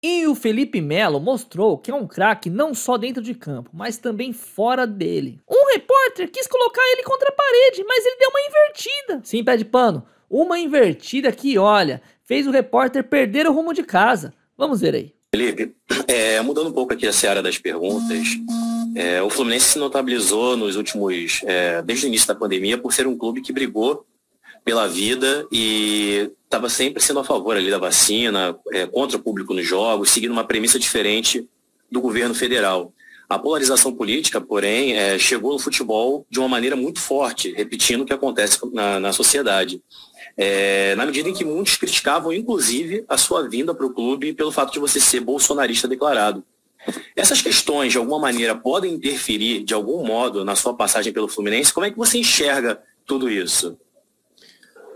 E o Felipe Melo mostrou que é um craque não só dentro de campo, mas também fora dele. Um repórter quis colocar ele contra a parede, mas ele deu uma invertida. Sim, pé de pano, uma invertida que, olha, fez o repórter perder o rumo de casa. Vamos ver aí. Felipe, é, mudando um pouco aqui a seara das perguntas, é, o Fluminense se notabilizou nos últimos, é, desde o início da pandemia, por ser um clube que brigou pela vida e estava sempre sendo a favor ali da vacina, é, contra o público nos jogos, seguindo uma premissa diferente do governo federal. A polarização política, porém, é, chegou no futebol de uma maneira muito forte, repetindo o que acontece na, na sociedade. É, na medida em que muitos criticavam, inclusive, a sua vinda para o clube pelo fato de você ser bolsonarista declarado. Essas questões, de alguma maneira, podem interferir, de algum modo, na sua passagem pelo Fluminense? Como é que você enxerga tudo isso?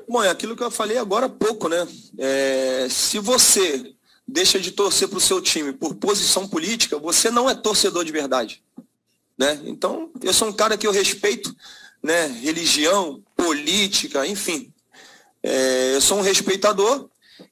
Bom, é aquilo que eu falei agora há pouco, né? É, se você deixa de torcer para o seu time por posição política, você não é torcedor de verdade. Né? Então, eu sou um cara que eu respeito né, religião, política, enfim. É, eu sou um respeitador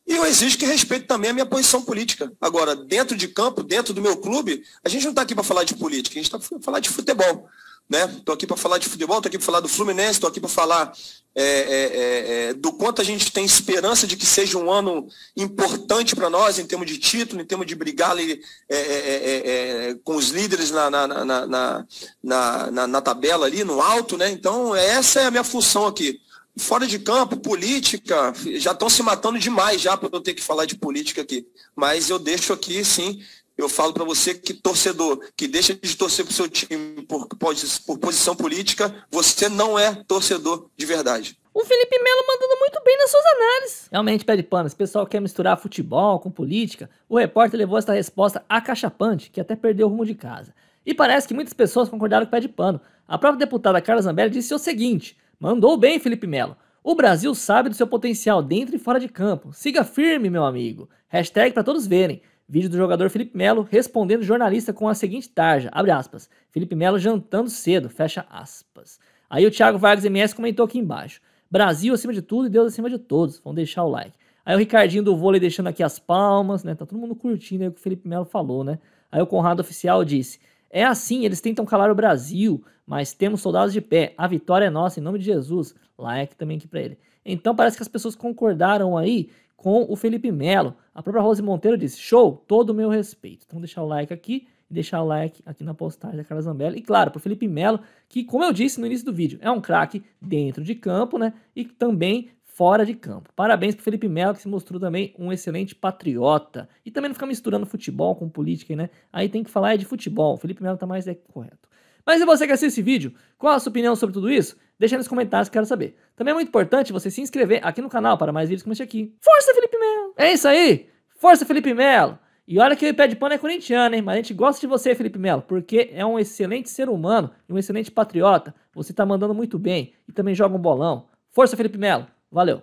e eu exijo que respeite também a minha posição política. Agora, dentro de campo, dentro do meu clube, a gente não está aqui para falar de política, a gente está para falar de futebol. Estou né? aqui para falar de futebol, estou aqui para falar do Fluminense, estou aqui para falar é é, é, é, do quanto a gente tem esperança de que seja um ano importante para nós em termos de título, em termos de brigar ali, é, com os líderes na, na, na, na, na tabela ali, no alto, né? Então, essa é a minha função aqui fora de campo, política, já estão se matando demais já para eu ter que falar de política aqui. Mas eu deixo aqui, sim, eu falo para você que torcedor, que deixa de torcer para o seu time por, por posição política, você não é torcedor de verdade. O Felipe Melo mandando muito bem nas suas análises. Realmente, pé de pano, esse pessoal quer misturar futebol com política. O repórter levou essa resposta acachapante, que até perdeu o rumo de casa. E parece que muitas pessoas concordaram com o pé de pano. A própria deputada Carla Zambelli disse o seguinte: mandou bem, Felipe Melo. O Brasil sabe do seu potencial dentro e fora de campo. Siga firme, meu amigo. Hashtag para todos verem. Vídeo do jogador Felipe Melo respondendo jornalista com a seguinte tarja, abre aspas, Felipe Melo jantando cedo, fecha aspas. Aí o Thiago Vargas MS comentou aqui embaixo, Brasil acima de tudo e Deus acima de todos, vão deixar o like. Aí o Ricardinho do vôlei deixando aqui as palmas, né, tá todo mundo curtindo o que o Felipe Melo falou, né. Aí o Conrado Oficial disse, é assim, eles tentam calar o Brasil, mas temos soldados de pé, a vitória é nossa, em nome de Jesus, like também aqui pra ele. Então parece que as pessoas concordaram aí com o Felipe Melo. A própria Rose Monteiro disse: show, todo o meu respeito. Então, deixar o like aqui e deixar o like aqui na postagem da Carla Zambelli. E claro, para o Felipe Melo, que, como eu disse no início do vídeo, é um craque dentro de campo, né? E também fora de campo. Parabéns para Felipe Melo, que se mostrou também um excelente patriota. E também não ficar misturando futebol com política, né? Aí tem que falar é de futebol. O Felipe Melo tá mais é correto. Mas se você quer assistir esse vídeo, qual a sua opinião sobre tudo isso? Deixa nos comentários que quero saber. Também é muito importante você se inscrever aqui no canal para mais vídeos como esse aqui. Força, Felipe Melo! É isso aí! Força, Felipe Melo! E olha que o pé de pano é corintiano, hein? Mas a gente gosta de você, Felipe Melo, porque é um excelente ser humano e um excelente patriota. Você tá mandando muito bem e também joga um bolão. Força, Felipe Melo! Valeu!